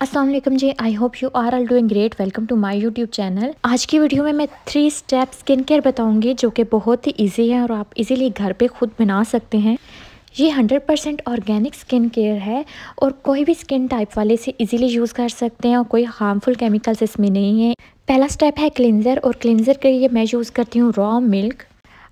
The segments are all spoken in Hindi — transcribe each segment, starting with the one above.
असलम जी I hope you are all doing great welcome to my YouTube channel आज की वीडियो में मैं थ्री स्टेप स्किन केयर बताऊंगी जो कि बहुत ही इजी है और आप इजीली घर पे खुद बना सकते हैं ये 100% परसेंट ऑर्गेनिक स्किन केयर है और कोई भी स्किन टाइप वाले से इजीली यूज़ कर सकते हैं और कोई हार्मफुल केमिकल्स इसमें नहीं है पहला स्टेप है क्लिनज़र और क्लिनज़र के लिए मैं यूज़ करती हूँ रॉ मिल्क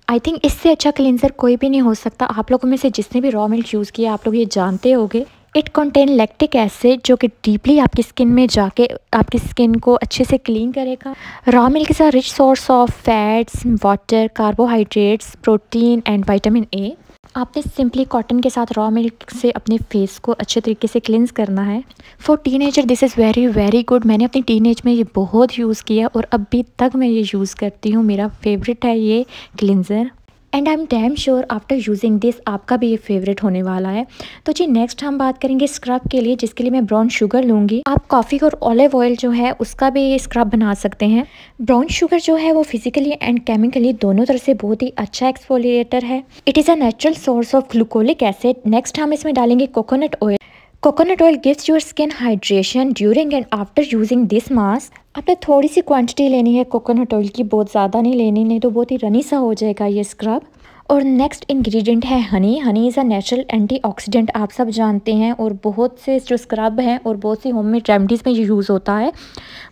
आई थिंक इससे अच्छा क्लिनज़र कोई भी नहीं हो सकता आप लोगों में से जिसने भी रॉ मिल्क यूज़ किया आप लोग ये जानते होंगे इट कंटेन लैक्टिक एसिड जो कि डीपली आपकी स्किन में जाके आपकी स्किन को अच्छे से क्लीन करेगा raw milk is a rich source of fats water carbohydrates protein and vitamin A आपने सिंपली कॉटन के साथ रॉ मिल्क से अपने फेस को अच्छे तरीके से क्लिनज करना है for teenager this is very very good मैंने अपनी टीन एज में ये बहुत यूज़ किया और अभी तक मैं ये यूज़ करती हूँ मेरा फेवरेट है ये cleanser and I am damn sure after using this आपका भी ये फेवरेट होने वाला है तो जी नेक्स्ट हम बात करेंगे स्क्रब के लिए जिसके लिए मैं ब्राउन शुगर लूँगी आप कॉफ़ी और ऑलिव ऑयल जो है उसका भी ये स्क्रब बना सकते हैं ब्राउन शुगर जो है वो फिजिकली एंड केमिकली दोनों तरह से बहुत ही अच्छा एक्सपोलिएटर है it is a natural source of glycolic acid next हम इसमें डालेंगे coconut oil coconut oil gives your skin hydration during and after using this mask आपने थोड़ी सी क्वांटिटी लेनी है कोकोनट ऑयल की बहुत ज़्यादा नहीं लेनी नहीं तो बहुत ही रनी सा हो जाएगा ये स्क्रब और नेक्स्ट इंग्रेडिएंट है honey honey is a natural antioxidant आप सब जानते हैं और बहुत से जो स्क्रब हैं और बहुत सी होम मेड रेमडीज़ में ये यूज़ होता है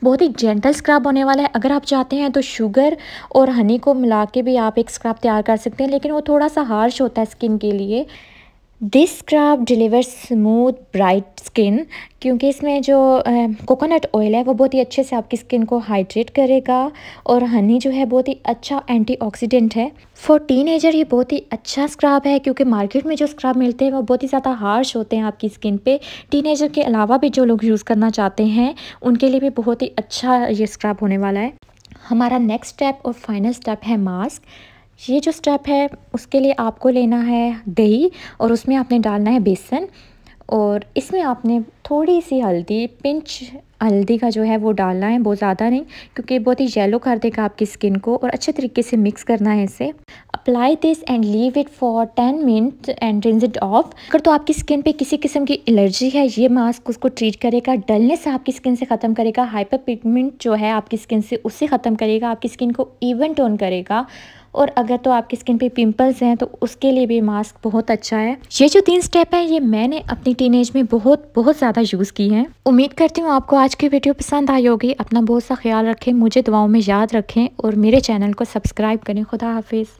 बहुत ही जेंटल स्क्रब होने वाला है अगर आप चाहते हैं तो शुगर और हनी को मिला के भी आप एक स्क्रब तैयार कर सकते हैं लेकिन वो थोड़ा सा हार्श होता है स्किन के लिए this scrub deliver smooth bright skin क्योंकि इसमें जो कोकोनट ऑयल है वो बहुत ही अच्छे से आपकी स्किन को हाइड्रेट करेगा और हनी जो है बहुत ही अच्छा एंटीऑक्सीडेंट है फॉर टीन एजर ये बहुत ही अच्छा स्क्रब है क्योंकि मार्केट में जो स्क्रब मिलते हैं वो बहुत ही ज़्यादा हार्श होते हैं आपकी स्किन पे टीन एजर के अलावा भी जो लोग यूज़ करना चाहते हैं उनके लिए भी बहुत ही अच्छा ये स्क्रब होने वाला है हमारा नेक्स्ट स्टेप और फाइनल स्टेप है मास्क ये जो स्टेप है उसके लिए आपको लेना है दही और उसमें आपने डालना है बेसन और इसमें आपने थोड़ी सी हल्दी पिंच हल्दी का जो है वो डालना है बहुत ज़्यादा नहीं क्योंकि बहुत ही येलो कर देगा आपकी स्किन को और अच्छे तरीके से मिक्स करना है इसे apply this and leave it for ten minute and rinse it off अगर तो आपकी स्किन पे किसी किस्म की एलर्जी है ये मास्क उसको ट्रीट करेगा डलनेस आपकी स्किन से ख़त्म करेगा हाइपर पिगमेंट जो है आपकी स्किन से उससे ख़त्म करेगा आपकी स्किन को इवन टोन करेगा और अगर तो आपकी स्किन पे पिंपल्स हैं तो उसके लिए भी मास्क बहुत अच्छा है ये जो तीन स्टेप हैं ये मैंने अपनी टीनेज में बहुत बहुत ज़्यादा यूज़ की हैं उम्मीद करती हूँ आपको आज की वीडियो पसंद आई होगी अपना बहुत सा ख्याल रखें मुझे दुआओं में याद रखें और मेरे चैनल को सब्सक्राइब करें खुदा हाफिज़